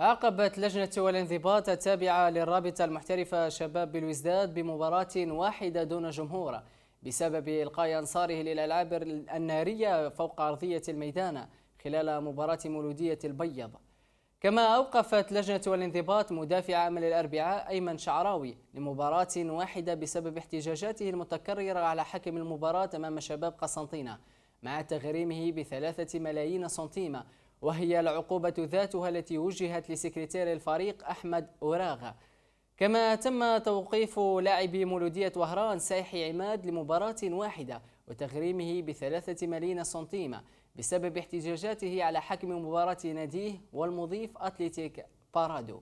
عقبت لجنة الانضباط التابعة للرابطة المحترفة شباب بالوزداد بمباراة واحدة دون جمهور بسبب إلقاء أنصاره للألعاب النارية فوق أرضية الميدان خلال مباراة مولودية البيض كما أوقفت لجنة الانضباط مدافع عمل الأربعاء أيمن شعراوي لمباراة واحدة بسبب احتجاجاته المتكررة على حكم المباراة أمام شباب قسنطينة مع تغريمه بثلاثة ملايين سنتيمة وهي العقوبة ذاتها التي وجهت لسكرتير الفريق أحمد أوراغا كما تم توقيف لاعب مولودية وهران سيحي عماد لمباراة واحدة وتغريمه بثلاثة ملايين سنتيمة بسبب احتجاجاته على حكم مباراة ناديه والمضيف أتليتيك بارادو